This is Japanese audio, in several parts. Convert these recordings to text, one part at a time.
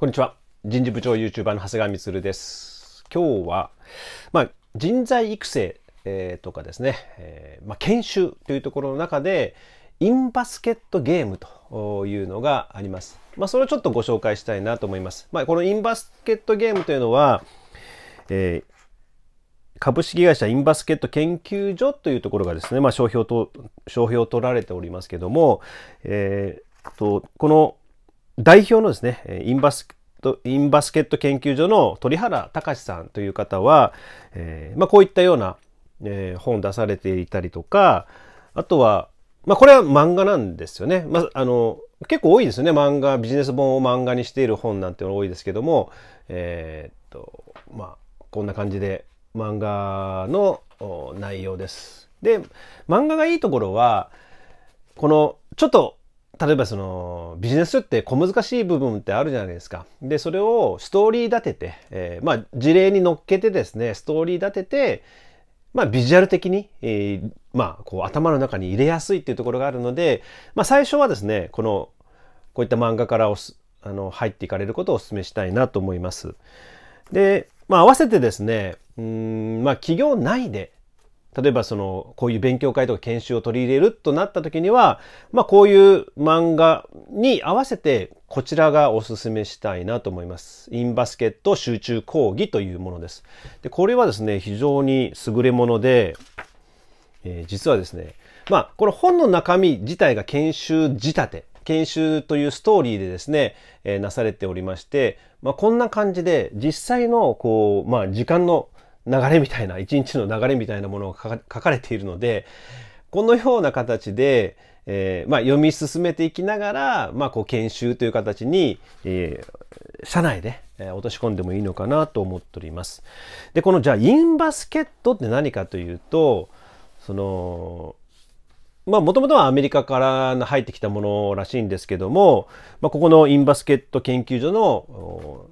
こんにちは。人事部長 YouTuber の長谷川充です。今日は、まあ、人材育成、えー、とかですね、えー、まあ、研修というところの中で、インバスケットゲームというのがあります。まあ、それをちょっとご紹介したいなと思います。まあ、このインバスケットゲームというのは、えー株式会社インバスケット研究所というところがですね、まあ、商標と、商標を取られておりますけども、えー、と、この代表のですね、インバスインバスケット研究所の鳥原隆さんという方は、えー、まあ、こういったような、えー、本出されていたりとか、あとは、まあ、これは漫画なんですよね。まあ、あの、結構多いですよね。漫画、ビジネス本を漫画にしている本なんて多いですけども、えー、っと、まあ、こんな感じで漫画の内容です。で、漫画がいいところは、この、ちょっと例えばそのビジネスって小難しい部分ってあるじゃないですか。で、それをストーリー立てて、えー、まあ事例に乗っけてですね、ストーリー立てて、まあビジュアル的に、えー、まあこう頭の中に入れやすいっていうところがあるので、まあ最初はですね、この、こういった漫画からあの入っていかれることをお勧めしたいなと思います。で、まあ合わせてですね、うん、まあ企業内で、例えばそのこういう勉強会とか研修を取り入れるとなった時には、まあ、こういう漫画に合わせてこちらがおすすめしたいなと思います。インバスケット集中講義というものです。でこれはですね非常に優れもので、えー、実はですねまあこの本の中身自体が研修仕立て研修というストーリーでですね、えー、なされておりまして、まあ、こんな感じで実際のこう、まあ、時間の流れみたいな、一日の流れみたいなものが書かれているので、このような形で、えー、まあ、読み進めていきながら、まあ、こう研修という形に、えー、社内で、えー、落とし込んでもいいのかなと思っております。で、このじゃあインバスケットって何かというと、その、まあ、もともとはアメリカから入ってきたものらしいんですけども、まあ、ここのインバスケット研究所の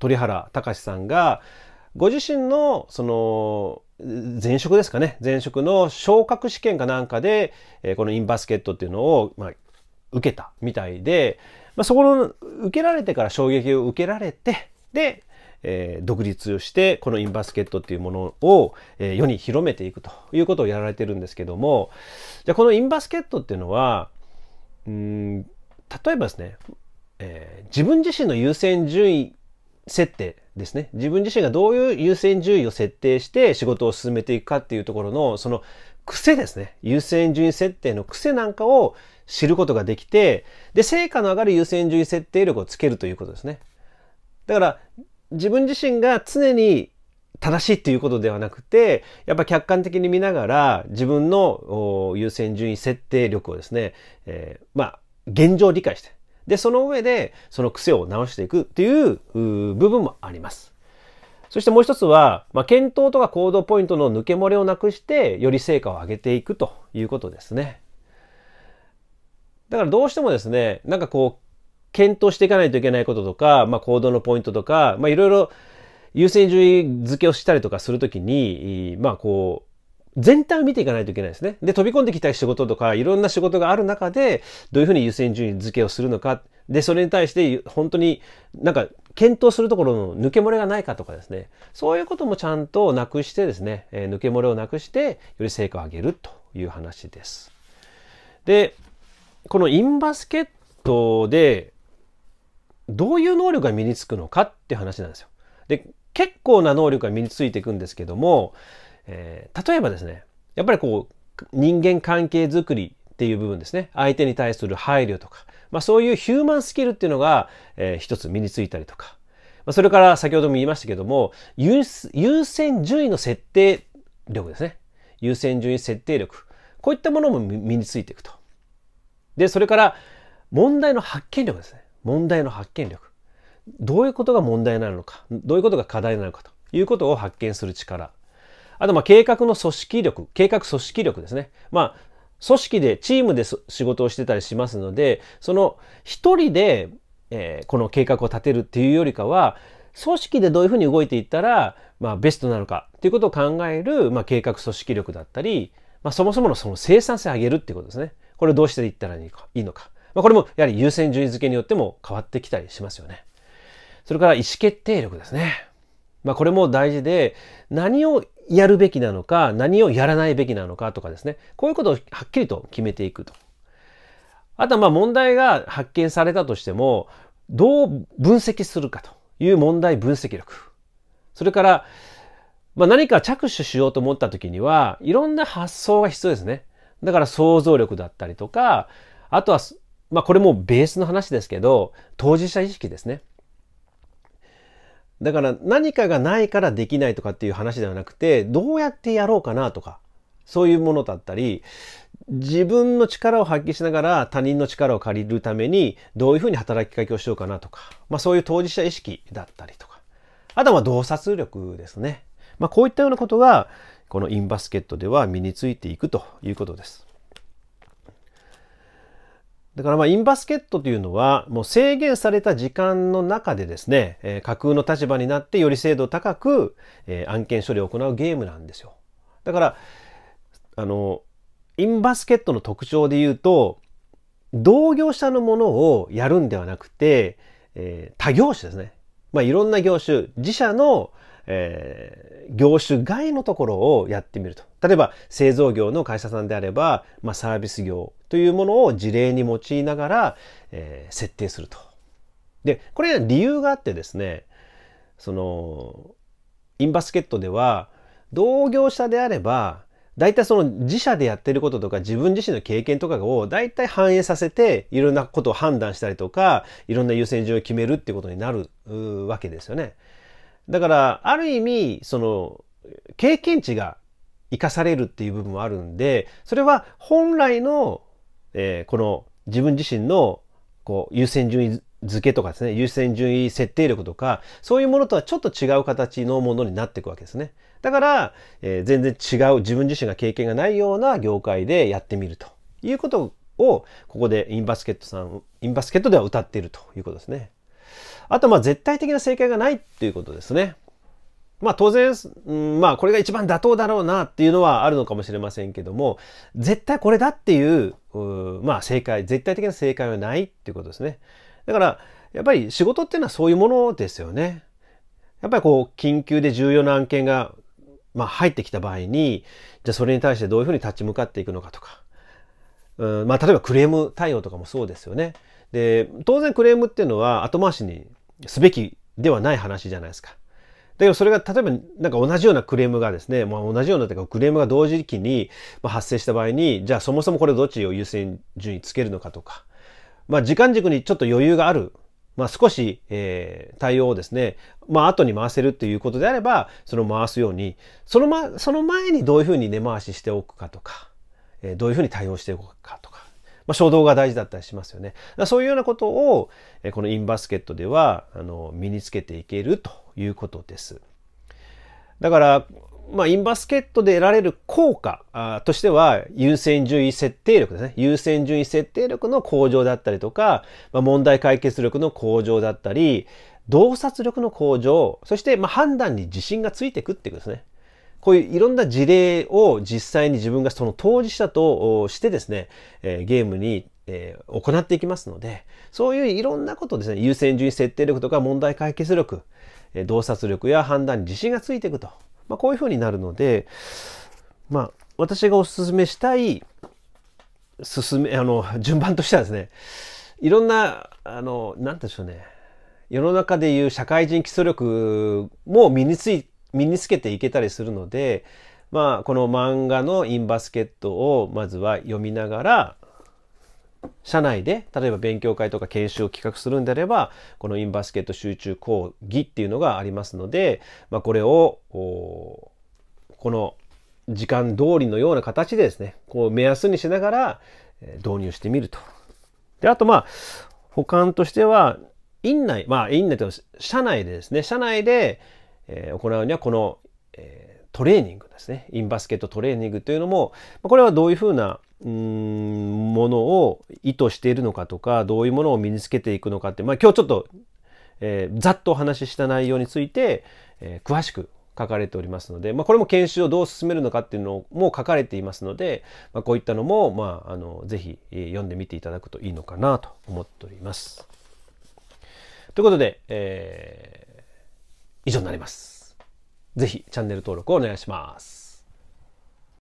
鳥原隆さんが、ご自身の、その、前職ですかね。前職の昇格試験かなんかで、このインバスケットっていうのを、まあ、受けたみたいで、まあ、そこの、受けられてから衝撃を受けられて、で、えー、独立して、このインバスケットっていうものを、えー、世に広めていくということをやられてるんですけども、じゃあこのインバスケットっていうのは、うん、例えばですね、えー、自分自身の優先順位設定ですね自分自身がどういう優先順位を設定して仕事を進めていくかっていうところのその癖ですね優先順位設定の癖なんかを知ることができてで成果の上がる優先順位設定力をつけるということですねだから自分自身が常に正しいっていうことではなくて、やっぱ客観的に見ながら自分の優先順位設定力をですね、えー、まあ、現状を理解して、で、その上で、その癖を直していくっていう部分もあります。そしてもう一つは、まあ、検討とか行動ポイントの抜け漏れをなくして、より成果を上げていくということですね。だからどうしてもですね、なんかこう、検討していかないといけないこととか、まあ、行動のポイントとか、まあ、いろいろ優先順位付けをしたりとかするときに、まあ、こ全体を見ていかないといけないですね。で、飛び込んできた仕事とか、いろんな仕事がある中で、どういうふうに優先順位付けをするのか、で、それに対して、本当になんか、検討するところの抜け漏れがないかとかですね、そういうこともちゃんとなくしてですね、えー、抜け漏れをなくして、より成果を上げるという話です。で、このインバスケットで、どういう能力が身につくのかっていう話なんですよ。で、結構な能力が身についていくんですけども、えー、例えばですね、やっぱりこう、人間関係づくりっていう部分ですね。相手に対する配慮とか、まあそういうヒューマンスキルっていうのが、えー、一つ身についたりとか、まあ、それから先ほども言いましたけども、優先順位の設定力ですね。優先順位設定力。こういったものも身についていくと。で、それから問題の発見力ですね。問題の発見力。どういうことが問題なのか、どういうことが課題なのかということを発見する力。あと、まあ、計画の組織力、計画組織力ですね。まあ、組織で、チームで仕事をしてたりしますので、その一人で、えー、この計画を立てるっていうよりかは、組織でどういうふうに動いていったら、まあ、ベストなのかっていうことを考える、まあ、計画組織力だったり、まあ、そもそものその生産性を上げるっていうことですね。これをどうしていったらいいのか。まあ、これもやはり優先順位付けによっても変わってきたりしますよね。それから意思決定力ですね。まあ、これも大事で、何をやるべきなのか、何をやらないべきなのかとかですね。こういうことをはっきりと決めていくと。あとはまあ問題が発見されたとしても、どう分析するかという問題分析力。それから、まあ、何か着手しようと思った時には、いろんな発想が必要ですね。だから想像力だったりとか、あとは、まあこれもベースの話ですけど、当事者意識ですね。だから何かがないからできないとかっていう話ではなくて、どうやってやろうかなとか、そういうものだったり、自分の力を発揮しながら他人の力を借りるためにどういうふうに働きかけをしようかなとか、まあそういう当事者意識だったりとか、あとは洞察力ですね。まあこういったようなことが、このインバスケットでは身についていくということです。だからまあインバスケットというのはもう制限された時間の中でですね、えー、架空の立場になってより精度高く、えー、案件処理を行うゲームなんですよ。だからあのインバスケットの特徴で言うと同業者のものをやるんではなくて、えー、他業種ですね。まあ、いろんな業種自社の、えー、業種外のところをやってみると。例えば製造業の会社さんであれば、まあ、サービス業というものを事例に用いながら、えー、設定すると。で、これは理由があってですね、その、インバスケットでは、同業者であれば、大体その自社でやってることとか自分自身の経験とかを大体反映させていろんなことを判断したりとかいろんな優先順位を決めるっていうことになるわけですよね。だからある意味その経験値が生かされるっていう部分もあるんでそれは本来のえー、この自分自身のこう優先順位付けとかですね、優先順位設定力とか、そういうものとはちょっと違う形のものになっていくわけですね。だから、えー、全然違う自分自身が経験がないような業界でやってみるということを、ここでインバスケットさん、インバスケットでは歌っているということですね。あと、まあ、絶対的な正解がないっていうことですね。まあ当然、うん、まあこれが一番妥当だろうなっていうのはあるのかもしれませんけども、絶対これだっていう、うまあ正解、絶対的な正解はないっていうことですね。だから、やっぱり仕事っていうのはそういうものですよね。やっぱりこう、緊急で重要な案件が、まあ入ってきた場合に、じゃあそれに対してどういうふうに立ち向かっていくのかとか、うん、まあ例えばクレーム対応とかもそうですよね。で、当然クレームっていうのは後回しにすべきではない話じゃないですか。けどそれが例えばなんか同じようなクレームがですね、まあ、同じようなというかクレームが同時期に発生した場合にじゃあそもそもこれどっちを優先順位つけるのかとか、まあ、時間軸にちょっと余裕があるまあ、少し、えー、対応をですね、まあ、後に回せるということであれば、その回すように、その,、ま、その前にどういうふうに根回ししておくかとか、えー、どういうふうに対応しておくかとか、まあ、衝動が大事だったりしますよね。そういうようなことを、えこのインバスケットでは、あの、身につけていけるということです。だから、まあ、インバスケットで得られる効果としては、優先順位設定力ですね。優先順位設定力の向上だったりとか、まあ、問題解決力の向上だったり、洞察力の向上、そして、まあ、判断に自信がついていくっていうことですね。こういういろんな事例を実際に自分がその当事者としてですね、ゲームに行っていきますので、そういういろんなことですね、優先順位設定力とか問題解決力、洞察力や判断に自信がついていくと、まあ、こういうふうになるので、まあ、私がおすすめしたい進めあの順番としてはですねいろんなあの何でしょうね世の中でいう社会人基礎力も身につい身につけていけたりするので、まあ、この漫画のインバスケットをまずは読みながら社内で例えば勉強会とか研修を企画するんであればこのインバスケット集中講義っていうのがありますので、まあ、これをこの時間通りのような形でですねこう目安にしながら導入してみると。であとまあ保管としては院内まあ院内という社内でですね社内で行うにはこのトレーニングですねインバスケットトレーニングというのもこれはどういうふうなうんものを意図しているのかとかどういうものを身につけていくのかって、まあ、今日ちょっと、えー、ざっとお話しした内容について、えー、詳しく書かれておりますので、まあ、これも研修をどう進めるのかっていうのも書かれていますので、まあ、こういったのも、まあ、あのぜひ読んでみていただくといいのかなと思っております。ということで、えー、以上になります。ぜひチャンネル登録をお願いします。